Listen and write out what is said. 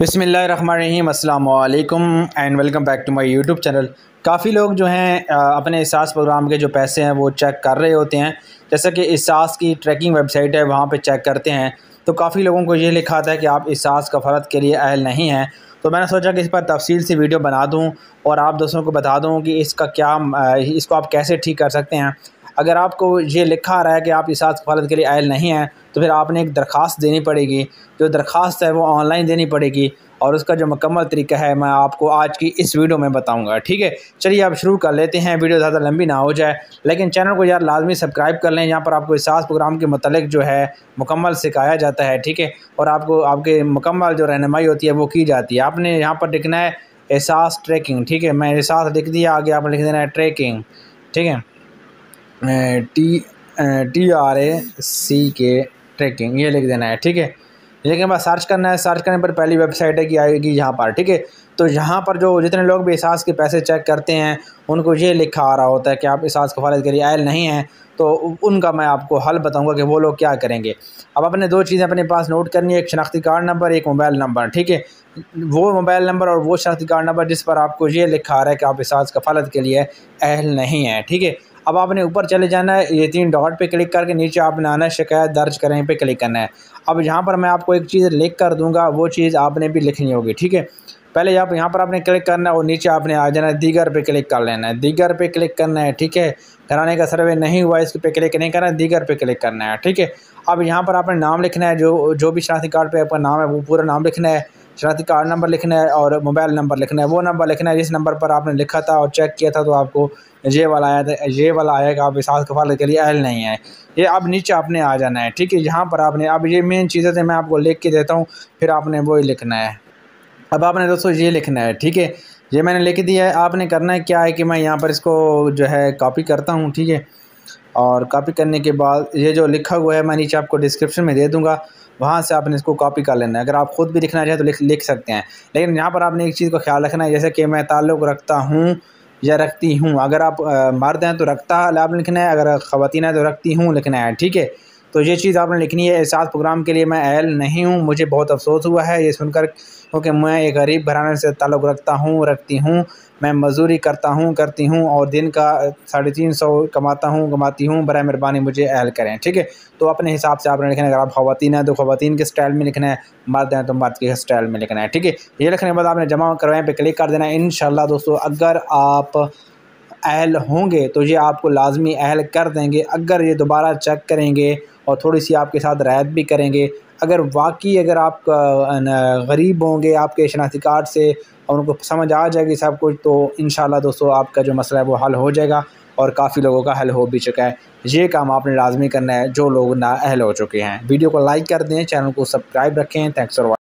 बसमीम अल्लाम and welcome back to my YouTube channel काफ़ी लोग जो हैं अपने एहसास प्रोग्राम के जो पैसे हैं वो चेक कर रहे होते हैं जैसा कि एहसास की ट्रैकिंग वेबसाइट है वहाँ पे चेक करते हैं तो काफ़ी लोगों को ये लिखा था कि आप एहसास कफरत के लिए अहल नहीं हैं तो मैंने सोचा कि इस पर तफसील से वीडियो बना दूँ और आप दोस्तों को बता दूँ कि इसका क्या इसको आप कैसे ठीक कर सकते हैं अगर आपको ये लिखा आ रहा है कि आप इस कफालत के लिए आयल नहीं हैं तो फिर आपने एक दरख्वास्त देनी पड़ेगी जो दरख्वास्त है वो ऑनलाइन देनी पड़ेगी और उसका जो मुकम्मल तरीका है मैं आपको आज की इस वीडियो में बताऊंगा ठीक है चलिए आप शुरू कर लेते हैं वीडियो ज़्यादा लंबी ना हो जाए लेकिन चैनल को यार लाजमी सब्सक्राइब कर लें यहाँ पर आपको सास प्रोग्राम के मतलब जो है मुकम्मल सिखाया जाता है ठीक है और आपको आपके मुकम्मल जो रहनमाई होती है वो की जाती है आपने यहाँ पर लिखना है एहसास ट्रैकिंग ठीक है मैं एहसास लिख दिया आगे आपने लिख देना है ट्रैकिंग ठीक है T T R A C के ट्रैकिंग ये लिख देना है ठीक है लेकिन बाद सर्च करना है सर्च करने पर पहली वेबसाइट है कि आएगी यहाँ पर ठीक है तो यहाँ पर जो जितने लोग भी एहसास के पैसे चेक करते हैं उनको ये लिखा आ रहा होता है कि आप एहसास कफालत के लिए आयल नहीं हैं तो उनका मैं आपको हल बताऊंगा कि वो लोग क्या करेंगे अब अपने दो चीज़ें अपने पास नोट करनी है एक शनाख्ती कार्ड नंबर एक मोबाइल नंबर ठीक है वो मोबाइल नंबर और वो शनाख्ती कार्ड नंबर जिस पर आपको ये लिखा आ रहा है कि आप एहसास कफालत के लिए अहल नहीं है ठीक है अब आपने ऊपर चले जाना है ये तीन डॉट पे क्लिक करके नीचे आपने आना है शिकायत दर्ज करें पे क्लिक करना है अब यहाँ पर मैं आपको एक चीज़ लिख कर दूंगा वो चीज़ आपने भी लिखनी होगी ठीक है पहले आप यहाँ पर आपने क्लिक करना है और नीचे आपने आ जाना है दीगर पे क्लिक कर लेना है दीगर पे क्लिक करना है ठीक है कराने का सर्वे नहीं हुआ इस पे क्लिक नहीं करना है दीगर पे क्लिक करना है ठीक है अब यहाँ पर आपने नाम लिखना है जो जो भी शनाती कार्ड पे आपका नाम है वो पूरा नाम लिखना है शराती कार्ड नंबर लिखना है और मोबाइल नंबर लिखना है वो नंबर लिखना है जिस नंबर पर आपने लिखा था और चेक किया था तो आपको ये वाला आया था ये वाला आया कि आप इसहास कफालत के लिए अहल नहीं है ये अब नीचे आपने आ जाना है ठीक है यहाँ पर आपने अब ये मेन चीज़ें थे मैं आपको लिख के देता हूँ फिर आपने वो ही लिखना है अब आपने दोस्तों ये लिखना है ठीक है ये मैंने लिख दिया है आपने करना है क्या है कि मैं यहाँ पर इसको जो है कॉपी करता हूँ ठीक है और कॉपी करने के बाद ये जो लिखा हुआ है मैं नीचे आपको डिस्क्रिप्शन में दे दूँगा वहाँ से आपने इसको कॉपी कर लेना है अगर आप ख़ुद भी लिखना चाहें तो लिख लिख सकते हैं लेकिन यहाँ पर आपने एक चीज़ का ख्याल रखना है जैसे कि मैं ताल्लुक़ रखता हूँ या रखती हूँ अगर आप मर्द हैं तो रखता है लाभ लिखना है अगर ख़वान हैं तो रखती हूँ लिखना है ठीक है तो ये चीज़ आपने लिखनी है एहसास प्रोग्राम के लिए मैं अहल नहीं हूँ मुझे बहुत अफसोस हुआ है ये सुनकर क्योंकि मैं एक गरीब घराने से ताल्लुक़ रखता हूँ रखती हूँ मैं मजदूरी करता हूँ करती हूँ और दिन का साढ़े तीन सौ कमाता हूँ कमाती हूँ बर मेहरबानी मुझे अहल करें ठीक है तो अपने हिसाब से आपने लिखना है अगर आप ख़वान हैं तो ख़वान के स्टाइल में लिखना है मर्द हैं तो मर्द के स्टाइल में लिखना है ठीक है ये लिखने के बाद आपने जमा करवाएँ पर क्लिक कर देना है इन दोस्तों अगर आप अहल होंगे तो ये आपको लाजमी अहल कर देंगे अगर ये दोबारा चेक करेंगे और थोड़ी सी आपके साथ रायत भी करेंगे अगर वाकई अगर आप गरीब होंगे आपके शनाती कार्ड से और उनको समझ आ जाएगी सब कुछ तो इन दोस्तों आपका जो मसला है वो हल हो जाएगा और काफ़ी लोगों का हल हो भी चुका है ये काम आपने लाजमी करना है जो लोग अहल हो चुके हैं वीडियो को लाइक कर दें चैनल को सब्सक्राइब रखें थैंक्स फॉर